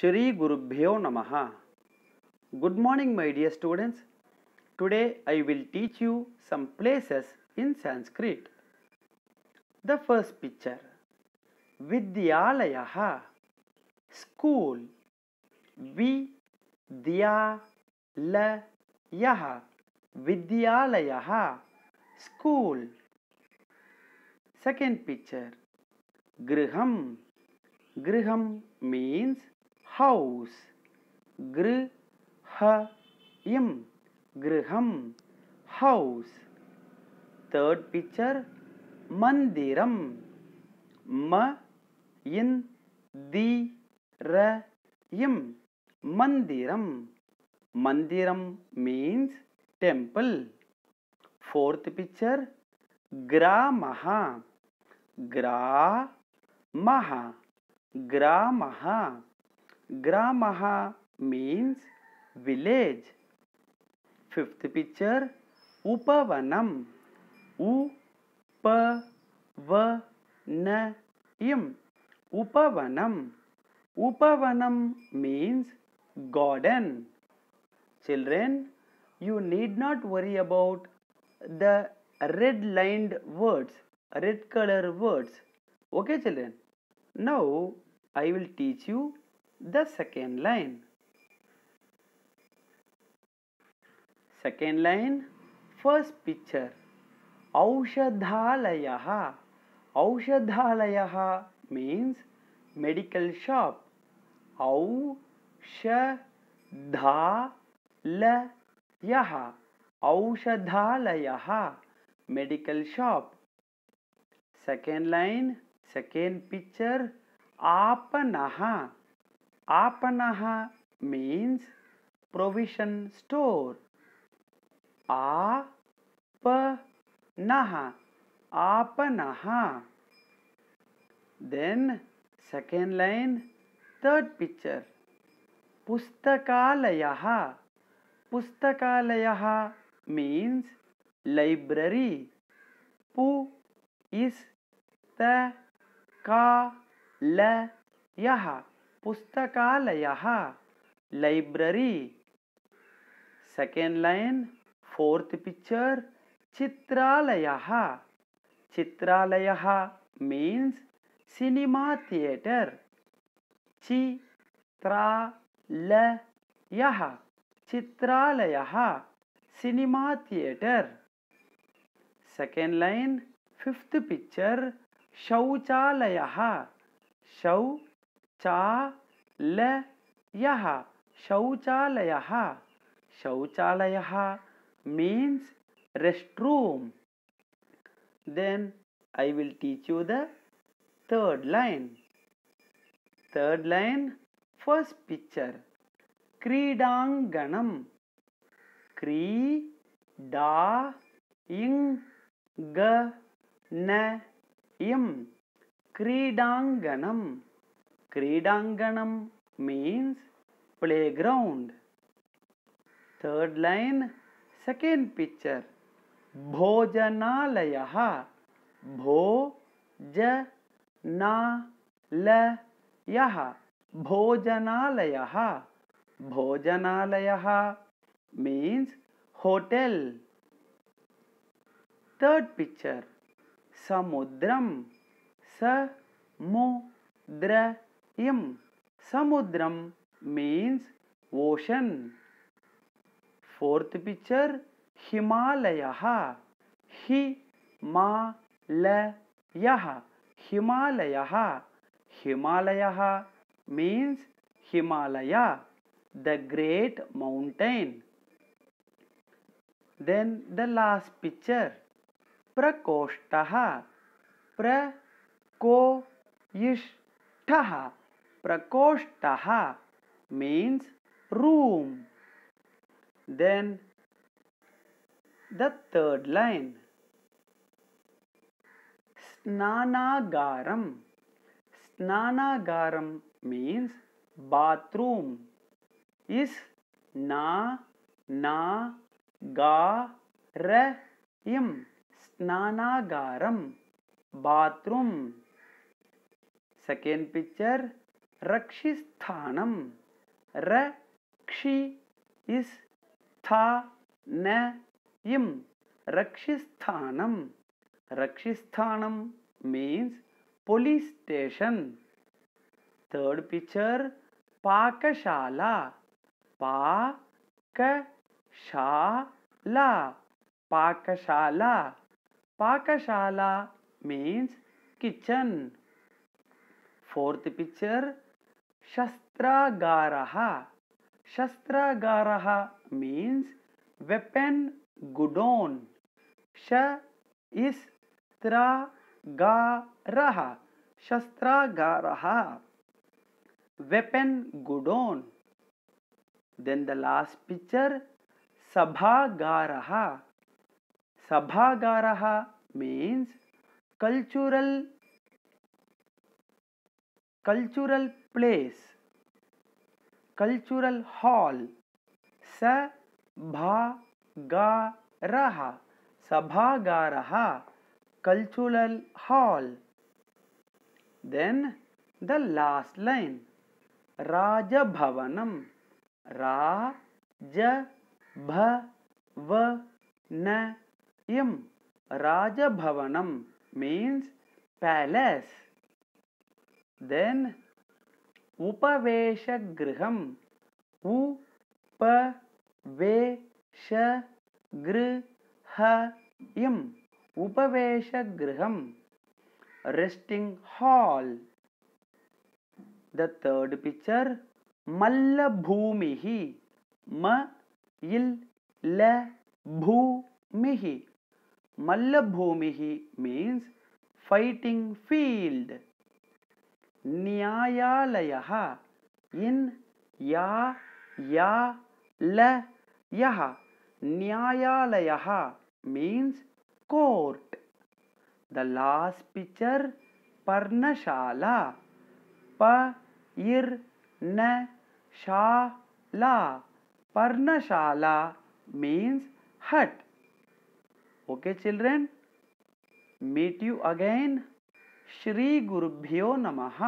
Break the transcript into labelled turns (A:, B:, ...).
A: Shri Gurubhyo Namaha. Good morning my dear students. Today I will teach you some places in Sanskrit. The first picture. Vidyalayaha. School. Vidyalayaha. Vidyalayaha. School. Second picture. Griham. Griham means house गृह house third picture मन्दिरं म in दिर इन्दिरं मन्दिरं means temple fourth picture ग्रामः ग्रामः ग्रामः Gramaha means village. Fifth picture Upavanam. U P V N Upavanam. Upavanam. Upavanam means garden. Children, you need not worry about the red lined words, red color words. Okay, children? Now I will teach you the second line. Second line, first picture. Aushadhalayah. Aushadhalayah means medical shop. Aushadhalayah. Aushadhalayah medical shop. Second line, second picture. Apanaha. Apanaha means provision store. Apanaha. Apanaha. Then second line, third picture. Pustakalayaha. Pustakalayaha means library. Pu is the ka la yaha. पुस्तकालय library second line fourth picture चित्रालय चित्रालय means cinema theatre ची त्रा चित्रालयः चित्रालय cinema theatre second line fifth picture शौचालय शौ चालयः शौचालयः शौचालयः means restroom then I will teach you the third line third line first picture क्रीडाङ्गणं क्रीडा इङ्गनयं क्रीडाङ्गणम् क्रीडांगणम means playground third line second picture भोजनालय भो ज नालय भोजनालय भोजनालय मीन्स होटल थर्ड पिक्चर समुद्रम स मु द्र इं समुद्र mean ocean fourth picture Himalaya हि Himalaya Himalaya means Himalaya the great mountain then the last picture प्रकोष्ठ प्र को प्रकोष्ठ means room then the third line स्नानागारम स्नानागारम मीन्स बाथरूम इस ना ना गा र इम स्नानागारम बाथरूम सेकेंड पिक्चर रक्षिस्थानम रक्षिस्थानयम् रक्षिस्थानम् रक्षिस्थानम् means police station third picture पाकशाला पा क शा ला पाकशाला पाकशाला means kitchen fourth picture Shastragaraha. Shastragaraha means weapon gudon. Sha is tra ga raha. Shastragaraha. Weapon gudon. Then the last picture Sabhagaraha. Sabhagaraha means cultural cultural place cultural hall sabhagaraha sabhagaraha cultural hall then the last line rajabhavanam Raja rajabhavanam means palace then उपवेश उपवेशगृहम् उपवेशगृहम् resting hall the third picture मल्लभूमिः म इल ल भूमिः मल्लभूमिः means fighting field न्यायालय इन या या ल यह न्यायालय means court the last picture पर्णशाला प इर न शा ला पर्णशाला means hut okay children meet you again Shri गुरुभ्यो नमः